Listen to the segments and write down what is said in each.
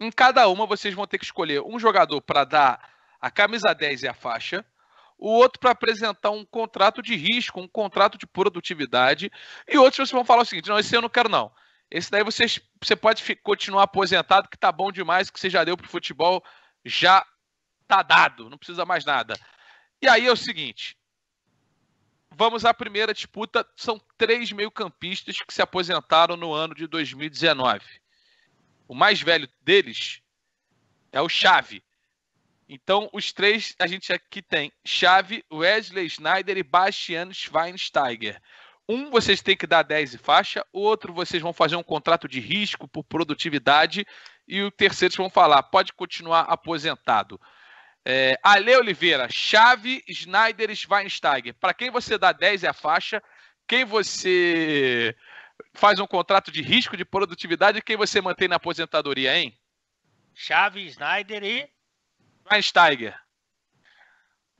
Em cada uma, vocês vão ter que escolher um jogador para dar a camisa 10 e a faixa, o outro para apresentar um contrato de risco, um contrato de produtividade, e outros vocês vão falar o seguinte: não, esse eu não quero, não. Esse daí você, você pode continuar aposentado, que tá bom demais, que você já deu pro futebol, já tá dado, não precisa mais nada. E aí é o seguinte: vamos à primeira disputa. São três meio-campistas que se aposentaram no ano de 2019. O mais velho deles é o Chave. Então, os três a gente aqui tem Chave, Wesley Snyder e Bastian Schweinsteiger. Um vocês têm que dar 10 e faixa, o outro vocês vão fazer um contrato de risco por produtividade, e o terceiro vocês vão falar, pode continuar aposentado. É, Ale Oliveira, Chave, Snyder e Schweinsteiger. Para quem você dá 10 é a faixa, quem você faz um contrato de risco de produtividade, quem você mantém na aposentadoria, hein? Chave, Snyder e. Schweinsteiger.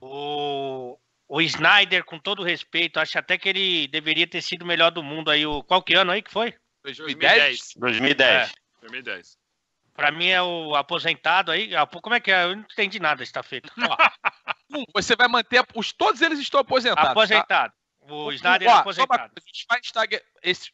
O, o Snyder, com todo respeito, acho até que ele deveria ter sido o melhor do mundo aí. O... Qual que ano aí que foi? 2010. 2010. É. 2010. Pra mim é o aposentado aí. Como é que é? Eu não entendi nada está feito. Você vai manter. Os, todos eles estão aposentados. Tá? Aposentado. Tá? O Snyder é aposentado só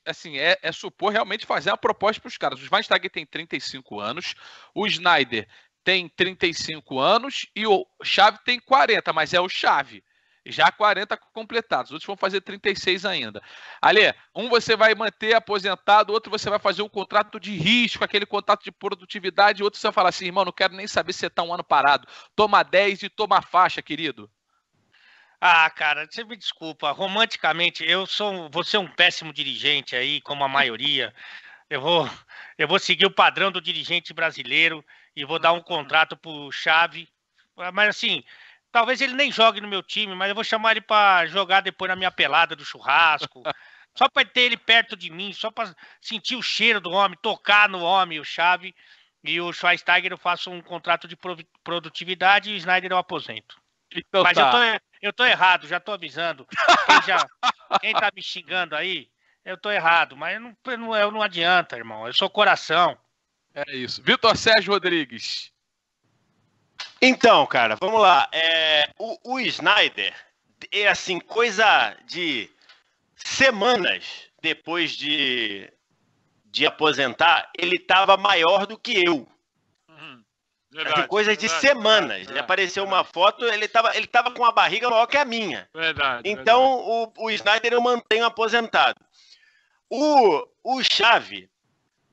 assim, é, é supor realmente fazer uma proposta para os caras. O Schweinsteiger tem 35 anos, o Snyder tem 35 anos e o Chave tem 40, mas é o Chave. Já 40 completados, os outros vão fazer 36 ainda. Ale, um você vai manter aposentado, outro você vai fazer um contrato de risco, aquele contrato de produtividade, outro você vai falar assim, irmão, não quero nem saber se você está um ano parado. Toma 10 e toma faixa, querido. Ah, cara, você me desculpa. Romanticamente, eu sou, você é um péssimo dirigente aí, como a maioria. Eu vou, eu vou seguir o padrão do dirigente brasileiro e vou dar um contrato pro Chave. Ah, mas assim, talvez ele nem jogue no meu time, mas eu vou chamar ele para jogar depois na minha pelada do churrasco. Só para ter ele perto de mim, só para sentir o cheiro do homem, tocar no homem, o Chave. E o Schweinsteiger eu faço um contrato de produtividade e o Snyder eu aposento. Então, mas tá. eu tô, eu tô errado, já tô avisando. Quem, já, quem tá me xingando aí, eu tô errado, mas não, não, eu não adianta, irmão. Eu sou coração. É isso. Vitor Sérgio Rodrigues. Então, cara, vamos lá. É, o, o Snyder, é assim, coisa de semanas depois de, de aposentar, ele tava maior do que eu. Verdade, de coisas de semanas. Verdade, ele apareceu uma foto, ele estava ele tava com a barriga maior que a minha. Verdade. Então O, o Snyder eu mantenho aposentado. O, o Chave,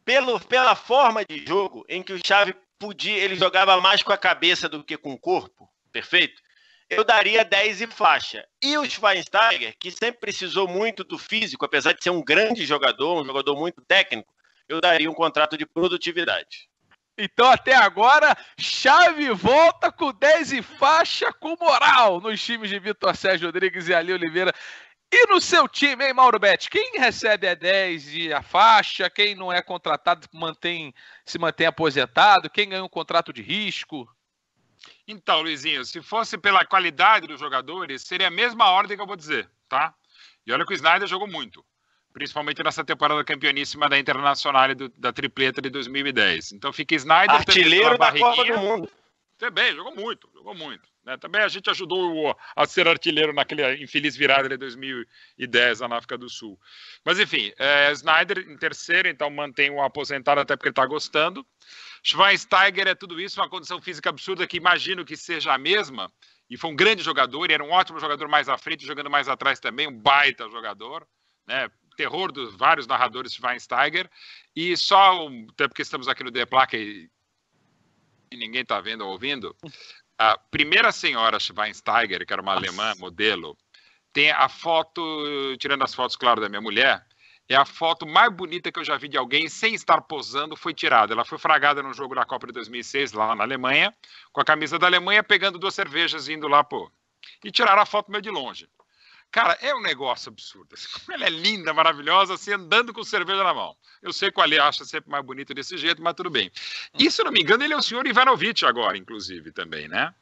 pelo, pela forma de jogo em que o Chave podia, ele jogava mais com a cabeça do que com o corpo, perfeito? Eu daria 10 e faixa. E o Schweinsteiger, que sempre precisou muito do físico, apesar de ser um grande jogador, um jogador muito técnico, eu daria um contrato de produtividade. Então, até agora, Chave volta com 10 e faixa com moral nos times de Vitor Sérgio Rodrigues e Ali Oliveira. E no seu time, hein, Mauro Bete? Quem recebe a é 10 e a faixa? Quem não é contratado mantém, se mantém aposentado? Quem ganha um contrato de risco? Então, Luizinho, se fosse pela qualidade dos jogadores, seria a mesma ordem que eu vou dizer, tá? E olha que o Snyder jogou muito principalmente nessa temporada campeoníssima da Internacional do, da tripleta de 2010. Então fica Snyder artilheiro da Copa do Mundo. Também jogou muito, jogou muito. Né? Também a gente ajudou a ser artilheiro naquele infeliz virada de 2010 lá na África do Sul. Mas enfim, é, Snyder em terceiro, então mantém o aposentado até porque ele está gostando. Schweinsteiger é tudo isso, uma condição física absurda que imagino que seja a mesma. E foi um grande jogador, e era um ótimo jogador mais à frente, jogando mais atrás também, um baita jogador. Né? terror dos vários narradores de Weinsteiger. E só, um, tempo que estamos aqui no The Placa e, e ninguém está vendo ou ouvindo, a primeira senhora Schweinsteiger, que era uma alemã modelo, tem a foto, tirando as fotos, claro, da minha mulher, é a foto mais bonita que eu já vi de alguém sem estar posando, foi tirada. Ela foi fragada no jogo da Copa de 2006, lá na Alemanha, com a camisa da Alemanha, pegando duas cervejas indo lá, pô. E tiraram a foto meio de longe. Cara, é um negócio absurdo. Assim, ela é linda, maravilhosa, assim, andando com cerveja na mão. Eu sei que o Ale acha sempre mais bonito desse jeito, mas tudo bem. E, se não me engano, ele é o senhor Ivanovic agora, inclusive, também, né?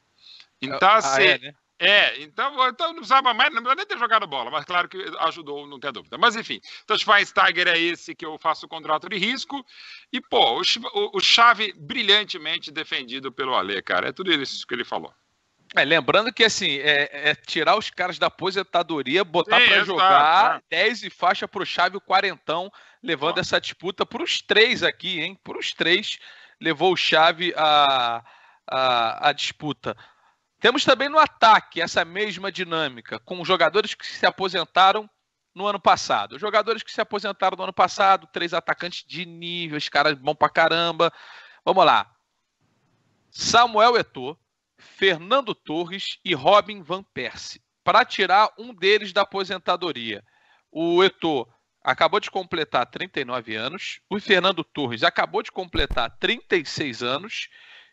Então, ah, se... Assim, é, né? É, então, então não precisava mais, não precisava nem ter jogado bola, mas claro que ajudou, não tem dúvida. Mas enfim, então o Schweinsteiger é esse que eu faço o contrato de risco. E, pô, o, o, o Chave brilhantemente defendido pelo Alê, cara. É tudo isso que ele falou. É, lembrando que assim, é, é, tirar os caras da aposentadoria, botar para jogar tá, ah. 10 e faixa pro Chave o quarentão, levando essa disputa para os três aqui, hein? os três, levou o Chave a, a, a disputa. Temos também no ataque essa mesma dinâmica, com jogadores que se aposentaram no ano passado. jogadores que se aposentaram no ano passado, três atacantes de nível, os caras bom pra caramba. Vamos lá. Samuel Eto'o, Fernando Torres e Robin Van Persie, para tirar um deles da aposentadoria. O Etor acabou de completar 39 anos, o Fernando Torres acabou de completar 36 anos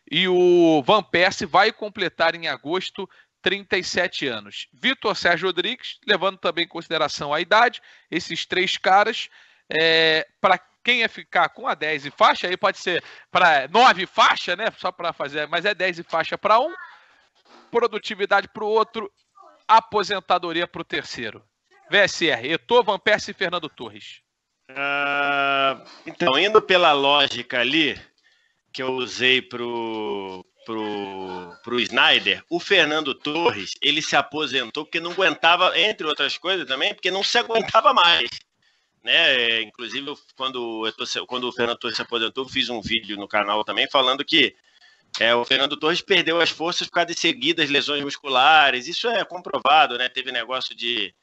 e o Van Persie vai completar em agosto 37 anos. Vitor Sérgio Rodrigues, levando também em consideração a idade, esses três caras, é, para quem ia ficar com a 10 e faixa, aí pode ser para 9 faixa, né? Só para fazer, mas é 10 e faixa para um, produtividade para o outro, aposentadoria para o terceiro. VSR, Eto'o, Van Persie e Fernando Torres. Uh, então, indo pela lógica ali que eu usei pro, pro, pro Snyder, o Fernando Torres, ele se aposentou porque não aguentava, entre outras coisas também, porque não se aguentava mais né? Inclusive, quando, tô, quando o Fernando Torres se aposentou, fiz um vídeo no canal também falando que é, o Fernando Torres perdeu as forças por causa de seguidas lesões musculares. Isso é comprovado, né? Teve negócio de,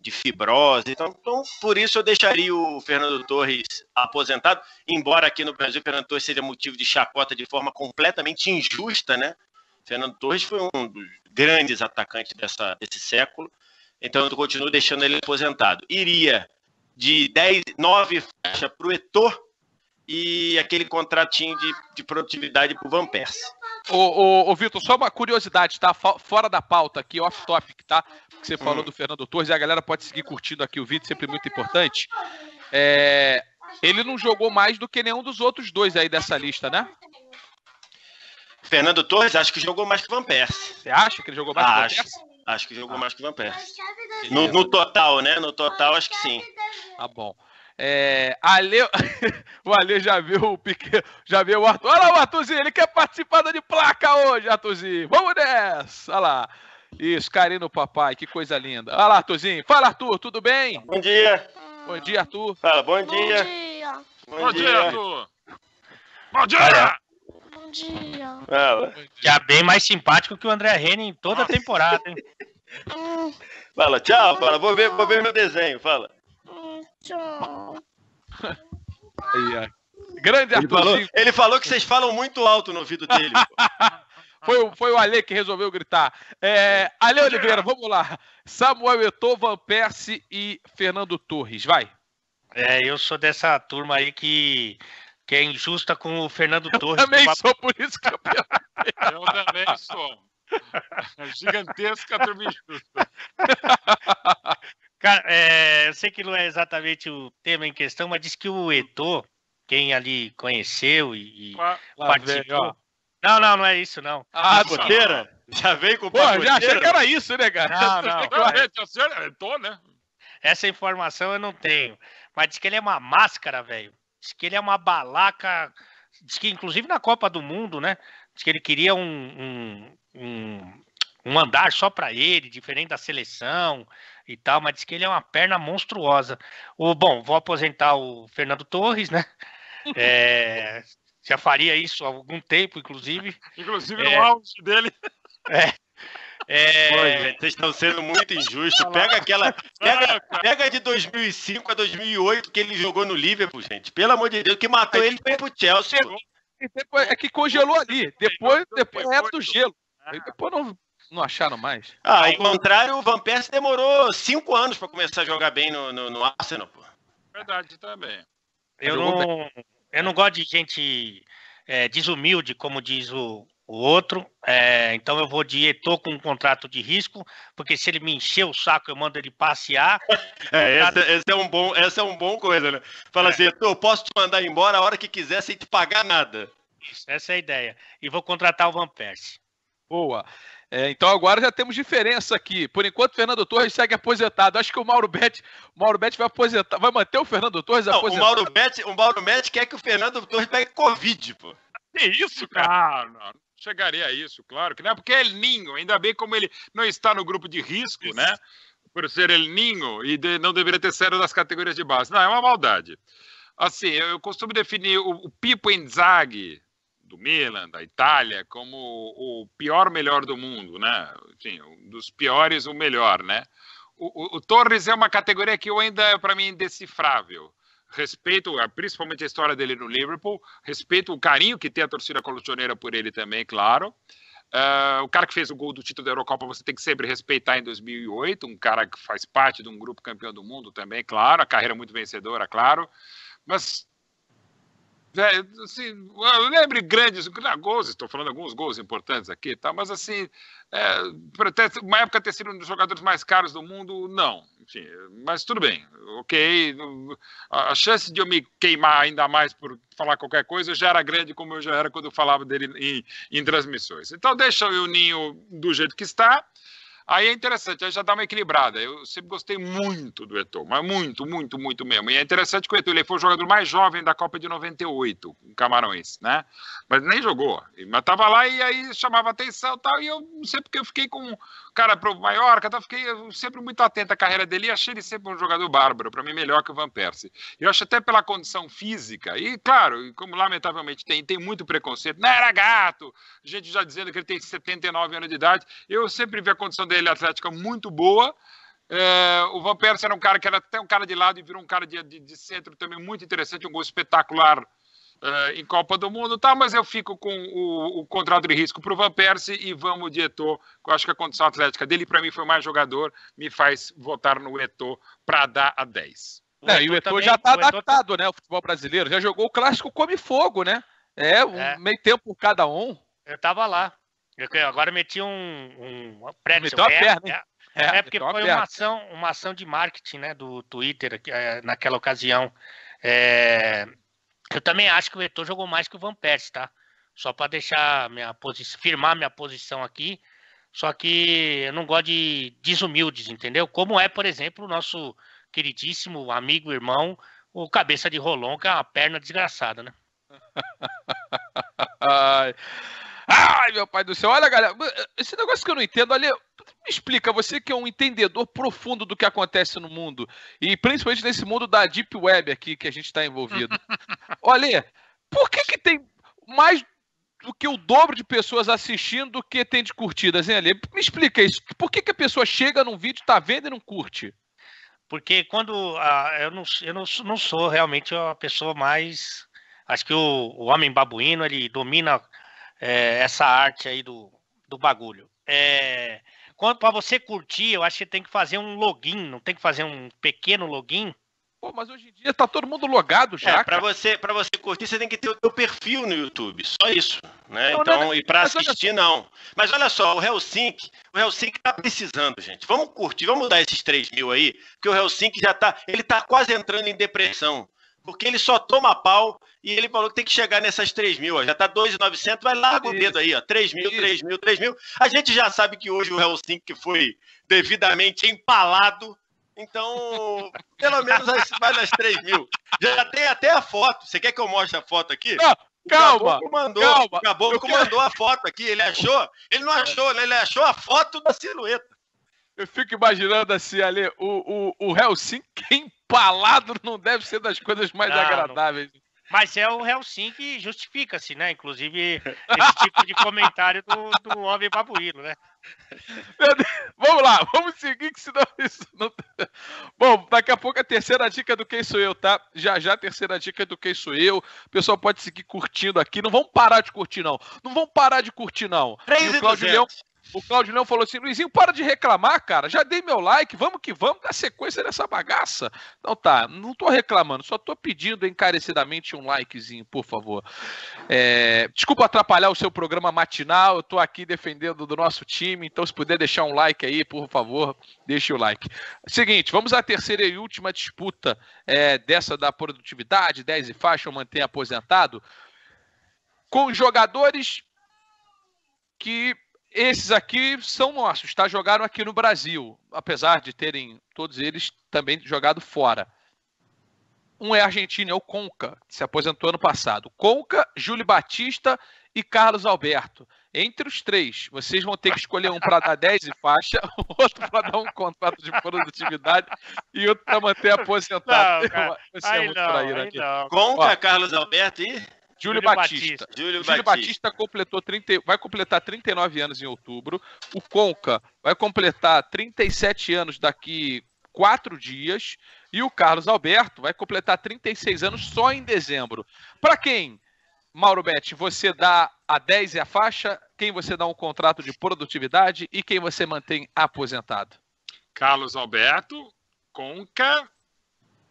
de fibrose. Então, então, por isso eu deixaria o Fernando Torres aposentado, embora aqui no Brasil o Fernando Torres seja motivo de chacota de forma completamente injusta, né? Fernando Torres foi um dos grandes atacantes dessa, desse século, então eu continuo deixando ele aposentado. Iria de 10, 9 faixas para o Etor e aquele contratinho de, de produtividade para o Van Persie. Ô, ô, ô Vitor, só uma curiosidade, tá? Fora da pauta aqui, off-topic, tá? Que você falou hum. do Fernando Torres e a galera pode seguir curtindo aqui o vídeo, sempre muito importante. É, ele não jogou mais do que nenhum dos outros dois aí dessa lista, né? Fernando Torres, acho que jogou mais que o Van Persie. Você acha que ele jogou mais acho. que o Van Persie? Acho que jogou ah. mais que Van Persie. No, no, total, né? No total, acho que sim. Tá bom. É, Ale... o Ale já viu o Piquet, já viu o Arthur. Olha lá o Arthurzinho, ele quer participar da de placa hoje, Arthurzinho. Vamos nessa! Olha lá. Isso, carinho papai, que coisa linda. Olha lá, Arthurzinho. Fala, Arthur, tudo bem? Bom dia. Bom dia, Arthur. Fala, bom dia. Bom dia. Bom dia, bom dia Arthur. Bom dia! Bom dia! dia. já é bem mais simpático que o André Henning em toda a temporada, hein? fala, tchau, fala, vou ver, vou ver meu desenho, fala. Tchau. Aí, aí. Grande ele falou, ele falou que vocês falam muito alto no ouvido dele. foi, foi o Ale que resolveu gritar. É, Ale Oliveira, vamos lá. Samuel Eto'o, Van Persie e Fernando Torres, vai. É, eu sou dessa turma aí que que é injusta com o Fernando eu Torres. Eu também sou por isso campeão. Eu também sou. Gigantesca turma injusta. Cara, é, eu sei que não é exatamente o tema em questão, mas diz que o Eto, quem ali conheceu e, e participou. não, não, não é isso, não. Ah, tá. boteira? Já veio com o Pô, já achei que era isso, né, cara? Não, não. não é, o senhor, é né? Essa informação eu não tenho. Mas diz que ele é uma máscara, velho. Diz que ele é uma balaca. Diz que, inclusive, na Copa do Mundo, né? Diz que ele queria um, um, um, um andar só para ele, diferente da seleção e tal, mas diz que ele é uma perna monstruosa. O, bom, vou aposentar o Fernando Torres, né? É, já faria isso há algum tempo, inclusive. Inclusive é. no é, auge dele. É, é, vocês estão sendo muito injustos. Pega aquela. Pega, pega de 2005 a 2008 que ele jogou no Liverpool, gente. Pelo amor de Deus, que matou ele foi pro Chelsea. Depois, é que congelou ali. Depois, depois é do gelo. Ah. Depois não, não acharam mais. Ah, ao contrário, o Van Persie demorou cinco anos para começar a jogar bem no, no, no Arsenal, pô. Verdade também. Eu não, eu não gosto de gente é, desumilde, como diz o, o outro. É, então eu vou de Etor com um contrato de risco, porque se ele me encher o saco, eu mando ele passear. É, essa, essa, é um bom, essa é um bom coisa, né? Fala é. assim, posso te mandar embora a hora que quiser sem te pagar nada. Isso, essa é a ideia. E vou contratar o Van Persie. Boa. É, então agora já temos diferença aqui. Por enquanto, o Fernando Torres segue aposentado. Acho que o Mauro Bet, Mauro Bet vai aposentar, vai manter o Fernando Torres Não, aposentado. O Mauro Bet, o Mauro Bet quer que o Fernando Torres pegue Covid, pô. Que isso, cara? Ah, não, não chegaria a isso, claro que não, porque é El Ninho, ainda bem como ele não está no grupo de risco, isso. né? Por ser El Ninho e de, não deveria ter saído das categorias de base. Não, é uma maldade. Assim, eu costumo definir o, o Pipo Inzaghi do Milan, da Itália, como o, o pior melhor do mundo, né? Enfim, um dos piores, o melhor, né? O, o, o Torres é uma categoria que eu ainda, para mim, indecifrável respeito, principalmente a história dele no Liverpool, respeito o carinho que tem a torcida colchoneira por ele também, claro. Uh, o cara que fez o gol do título da Eurocopa você tem que sempre respeitar em 2008, um cara que faz parte de um grupo campeão do mundo também, claro, a carreira muito vencedora, claro. Mas é, assim, eu lembre grandes não, gols, estou falando alguns gols importantes aqui e tal, mas assim, é, uma época ter sido um dos jogadores mais caros do mundo, não. Enfim, mas tudo bem, ok. A chance de eu me queimar ainda mais por falar qualquer coisa já era grande, como eu já era quando eu falava dele em, em transmissões. Então, deixa o Ninho do jeito que está. Aí é interessante, aí já dá uma equilibrada. Eu sempre gostei muito do Eto'o, mas muito, muito, muito mesmo. E é interessante que o Eto'o ele foi o jogador mais jovem da Copa de 98, com Camarões, né? Mas nem jogou. Mas tava lá e aí chamava atenção e tal, e eu não sei porque eu fiquei com cara pro o Mallorca, tá, fiquei sempre muito atento à carreira dele e achei ele sempre um jogador bárbaro, para mim melhor que o Van Persie. Eu acho até pela condição física, e claro, como lamentavelmente tem, tem muito preconceito, não era gato, gente já dizendo que ele tem 79 anos de idade, eu sempre vi a condição dele atlética muito boa, é, o Van Persie era um cara que era até um cara de lado e virou um cara de, de, de centro também muito interessante, um gol espetacular Uh, em Copa do Mundo, tá, mas eu fico com o, o contrato de risco para o Van Persie e vamos de Etor. que eu acho que a condição atlética dele, para mim, foi mais jogador, me faz votar no Etor para dar a 10. O é, e o Etor já está tá- adaptado, né, O futebol brasileiro, já jogou o clássico come fogo, né? É, um é. meio tempo por cada um. Eu tava lá, eu, agora meti um, um prédio. Meteu a é, perna, é, é, é porque foi uma ação, uma ação de marketing né, do Twitter é, naquela ocasião. É, eu também acho que o Eto'o jogou mais que o Van Persie, tá? Só para deixar minha posição, firmar minha posição aqui. Só que eu não gosto de desumildes, entendeu? Como é, por exemplo, o nosso queridíssimo amigo, irmão, o cabeça de Rolon, que é uma perna desgraçada, né? Ai, meu pai do céu, olha, galera, esse negócio que eu não entendo, olha, me explica, você que é um entendedor profundo do que acontece no mundo, e principalmente nesse mundo da Deep Web aqui que a gente está envolvido. Olha, por que, que tem mais do que o dobro de pessoas assistindo do que tem de curtidas, hein, Ale? Me explica isso. Por que, que a pessoa chega num vídeo, está vendo e não curte? Porque quando. Ah, eu não, eu não, não sou realmente a pessoa mais. Acho que o, o homem babuíno ele domina é, essa arte aí do, do bagulho. É, quando para você curtir, eu acho que tem que fazer um login, não tem que fazer um pequeno login. Pô, mas hoje em dia tá todo mundo logado já. É, para você, para você curtir, você tem que ter o seu perfil no YouTube, só isso, né? Não, então, não, né, e para assistir não. Mas olha só, o Helsinki, o Helsinki tá precisando, gente. Vamos curtir, vamos dar esses 3 mil aí, porque o Helsinki já tá, ele tá quase entrando em depressão porque ele só toma pau e ele falou que tem que chegar nessas 3 mil. Já está 2.900, vai larga o dedo aí, ó. 3 mil, 3 mil, 3 mil. A gente já sabe que hoje o Helsinki foi devidamente empalado, então pelo menos vai nas 3 mil. Já tem até a foto. Você quer que eu mostre a foto aqui? Não. O calma, Caboclo mandou, calma. O Caboclo mandou a foto aqui, ele achou, ele não achou, né? ele achou a foto da silhueta. Eu fico imaginando assim, ali, o, o, o Helsinki é empalado não deve ser das coisas mais não, agradáveis. Não. Mas é o Helsinki justifica-se, né? Inclusive, esse tipo de comentário do, do homem babuíno, né? Vamos lá, vamos seguir, que senão isso não. Tá- Bom, daqui a pouco é a terceira dica do Quem Sou Eu, tá? Já já a terceira dica do Quem Sou Eu. O pessoal pode seguir curtindo aqui. Não vão parar de curtir, não. Não vão parar de curtir, não. 3 e o Cláudio Leão o Claudio Leão falou assim: Luizinho, para de reclamar, cara. Já dei meu like, vamos que vamos, dá sequência nessa bagaça. Não tá, não tô reclamando, só tô pedindo encarecidamente um likezinho, por favor. É, desculpa atrapalhar o seu programa matinal, eu tô aqui defendendo do nosso time, então se puder deixar um like aí, por favor, deixe o like. Seguinte, vamos à terceira e última disputa é, dessa da produtividade: 10 e faixa, mantém aposentado. Com jogadores que esses aqui são nossos, tá? Jogaram aqui no Brasil, apesar de terem todos eles também jogado fora. Um é argentino, é o Conca, que se aposentou ano passado. Conca, Júlio Batista e Carlos Alberto. Entre os três, vocês vão ter que escolher um para dar 10 e faixa, outro para dar um contrato de produtividade e outro para manter aposentado. Não, cara, aí não, aqui. não. Conca, Ó, Carlos Alberto e Júlio, Batista. Júlio, Júlio Batista. Batista, completou 30, vai completar 39 anos em outubro. O Conca vai completar 37 anos daqui quatro dias. E o Carlos Alberto vai completar 36 anos só em dezembro. Para quem, Mauro Betti, você dá a 10 e a faixa? Quem você dá um contrato de produtividade? E quem você mantém aposentado? Carlos Alberto, Conca.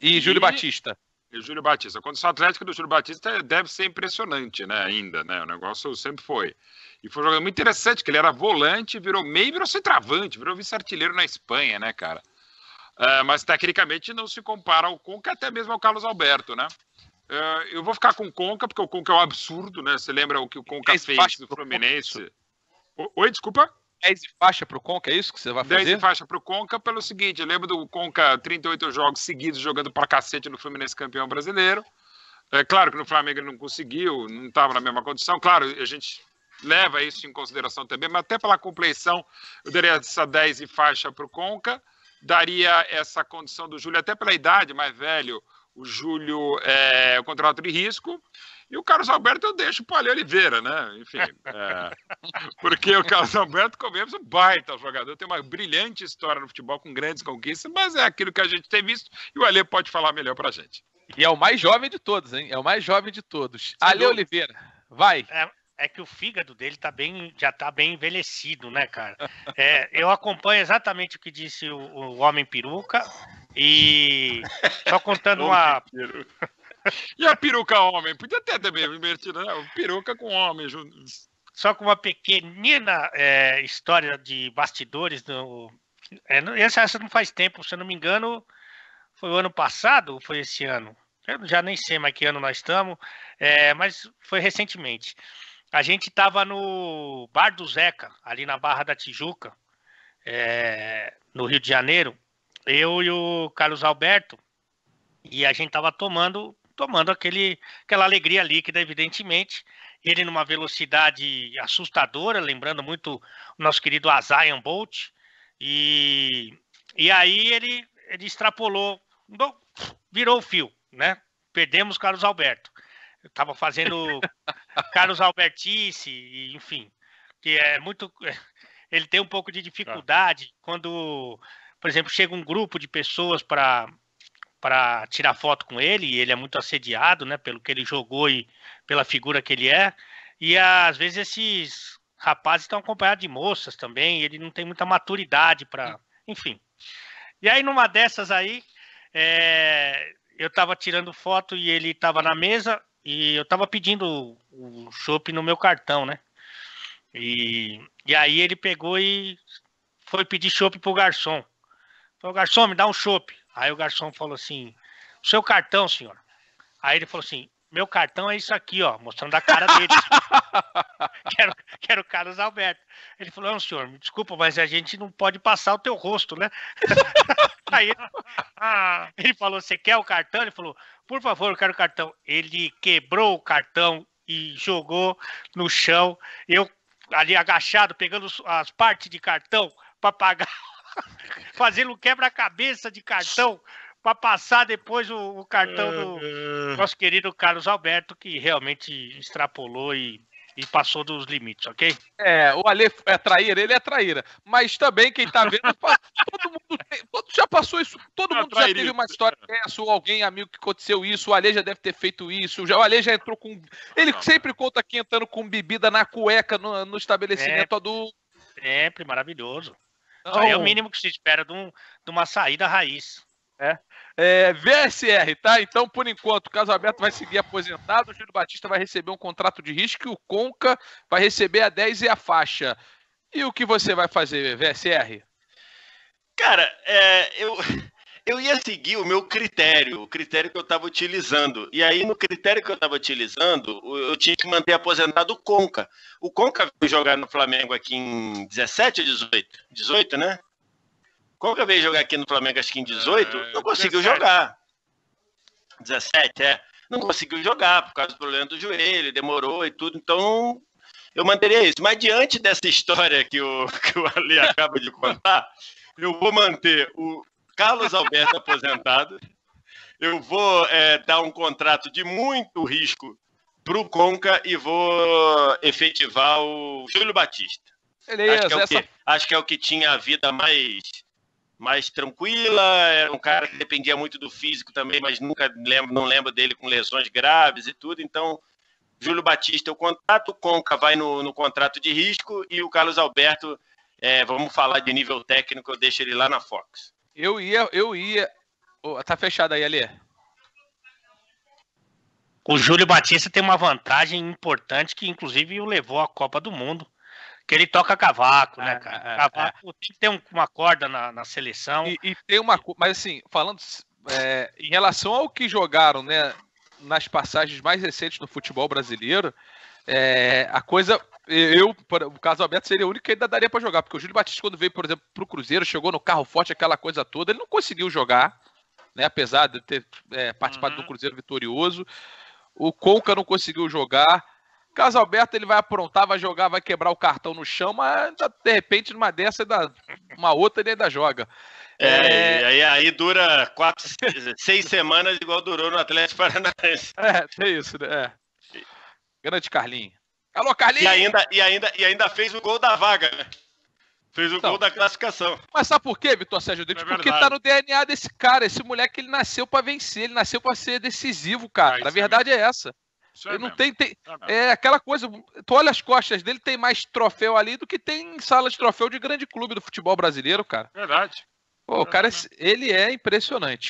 E, e... Júlio Batista. Júlio Batista. A condição atlética do Júlio Batista deve ser impressionante, né? Ainda, né? O negócio sempre foi. E foi um jogador muito interessante, que ele era volante, virou meio, virou centroavante, virou vice-artilheiro na Espanha, né, cara? Uh, mas tecnicamente não se compara ao Conca, até mesmo ao Carlos Alberto, né? Uh, eu vou ficar com o Conca, porque o Conca é um absurdo, né? Você lembra o que o Conca fez no Fluminense? Oi, desculpa? 10 e faixa pro Conca, é isso que você vai fazer? 10 e faixa pro Conca pelo seguinte, lembra lembro do Conca 38 jogos seguidos jogando pra cacete no Fluminense campeão brasileiro. É claro que no Flamengo ele não conseguiu, não estava na mesma condição. Claro, a gente leva isso em consideração também, mas até pela compleição, eu daria essa 10 e faixa pro Conca, daria essa condição do Júlio, até pela idade, mais velho, o Júlio é o contrato de risco. E o Carlos Alberto eu deixo para o Ale Oliveira, né? Enfim, é, porque o Carlos Alberto, convenhamos, é um baita jogador, tem uma brilhante história no futebol com grandes conquistas, mas é aquilo que a gente tem visto e o Ale pode falar melhor para a gente. E é o mais jovem de todos, hein? É o mais jovem de todos. Sim, Ale Oliveira, vai. É, é, que o fígado dele tá bem, já está bem envelhecido, né, cara? É, eu acompanho exatamente o que disse o, o Homem Peruca e só contando uma. e a peruca homem? Podia ter também, invertido, né? Peruca com homem juntos. Só com uma pequenina é, história de bastidores. No... É, essa, essa não faz tempo, se eu não me engano, foi o ano passado ou foi esse ano? Eu já nem sei mais que ano nós estamos, é, mas foi recentemente. A gente estava no Bar do Zeca, ali na Barra da Tijuca, é, no Rio de Janeiro, eu e o Carlos Alberto, e a gente estava tomando, tomando aquele, aquela alegria líquida, evidentemente. Ele numa velocidade assustadora, lembrando muito o nosso querido Azayan Bolt. E, e aí ele, ele extrapolou, bom, virou o fio, né? Perdemos Carlos Alberto. Eu tava fazendo Carlos Albertice, enfim, que é muito. Ele tem um pouco de dificuldade ah. quando por exemplo, chega um grupo de pessoas para para tirar foto com ele, e ele é muito assediado, né, pelo que ele jogou e pela figura que ele é, e às vezes esses rapazes estão acompanhados de moças também, ele não tem muita maturidade para, enfim. E aí numa dessas aí, é, eu estava tirando foto e ele estava na mesa e eu estava pedindo o chopp no meu cartão, né? E, e aí ele pegou e foi pedir chopp pro garçom. Falou, garçom, me dá um chope. Aí o garçom falou assim, seu cartão, senhor. Aí ele falou assim, meu cartão é isso aqui, ó, mostrando a cara dele. quero, quero o Carlos Alberto. Ele falou, não, senhor, me desculpa, mas a gente não pode passar o teu rosto, né? Aí ah, ele falou, você quer o cartão? Ele falou, por favor, eu quero o cartão. Ele quebrou o cartão e jogou no chão. Eu ali agachado, pegando as partes de cartão para pagar Fazendo um quebra-cabeça de cartão para passar depois o, o cartão do ah. nosso querido Carlos Alberto, que realmente extrapolou e e passou dos limites, ok? É, o Ale é traíra, ele é traíra. Mas também quem tá vendo, todo mundo todo, já passou isso, todo tá mundo já teve uma história dessa, ou alguém amigo que aconteceu isso, o Ale já deve ter feito isso, já, o Ale já entrou com. Ele sempre conta aqui entrando com bebida na cueca no, no estabelecimento do. Sempre, maravilhoso. Não. Aí é o mínimo que se espera de, um, de uma saída raiz. É. é. VSR, tá? Então, por enquanto, o Caso Aberto vai seguir aposentado, o Júlio Batista vai receber um contrato de risco e o Conca vai receber a 10 e a faixa. E o que você vai fazer, VSR? Cara, é, eu, eu ia seguir o meu critério, o critério que eu estava utilizando. E aí, no critério que eu estava utilizando, eu tinha que manter aposentado o Conca. O Conca veio jogar no Flamengo aqui em 17 ou 18? 18, né? Conca veio jogar aqui no Flamengo acho que em 18, é, não conseguiu 17. jogar. 17, é. Não conseguiu jogar por causa do problema do joelho, demorou e tudo, então eu manteria isso. Mas diante dessa história que o, que o Ali acaba de contar, eu vou manter o, Carlos Alberto aposentado. Eu vou é, dar um contrato de muito risco para o Conca e vou efetivar o Júlio Batista. Beleza, acho, que é o essa... que, acho que é o que tinha a vida mais, mais tranquila, era um cara que dependia muito do físico também, mas nunca lembro, não lembro dele com lesões graves e tudo, então Júlio Batista o contrato, o Conca vai no, no contrato de risco e o Carlos Alberto, é, vamos falar de nível técnico, eu deixo ele lá na Fox. Eu ia, eu ia. Oh, tá fechado aí, Alê. O Júlio Batista tem uma vantagem importante que, inclusive, o levou à Copa do Mundo. Que ele toca cavaco, né, é, cara? É, cavaco é. tem uma corda na, na seleção. E, e, tem uma. Mas, assim, falando é, em relação ao que jogaram, né? Nas passagens mais recentes do futebol brasileiro, a coisa eu, o caso seria o único que ainda daria para jogar, porque o Júlio Batista, quando veio, por exemplo, pro Cruzeiro, chegou no carro forte, aquela coisa toda, ele não conseguiu jogar, né? Apesar de ter é, participado uhum. do Cruzeiro vitorioso. O Conca não conseguiu jogar. Caso Alberto, ele vai aprontar, vai jogar, vai quebrar o cartão no chão, mas de repente, numa dessa, ainda, uma outra, ele ainda joga. É, é... Aí, aí, dura quatro, seis semanas, igual durou no Atlético Paranaense. É, é isso, né? É. Grande Carlinhos. Alô, Carlinhos! E ainda, e ainda, e ainda fez o gol da vaga, né? Fez o então, gol da classificação. Mas sabe por quê, Vitor Sérgio Rodrigues? É Porque tá no DNA desse cara. Esse moleque, ele nasceu para vencer, ele nasceu para ser decisivo, cara. Ah, é Na verdade é, é essa. Isso é não mesmo. tem, é, é, aquela coisa, tu olha as costas dele, tem mais troféu ali do que tem sala de troféu de grande clube do futebol brasileiro, cara. Verdade. Pô, o é cara, ele é impressionante.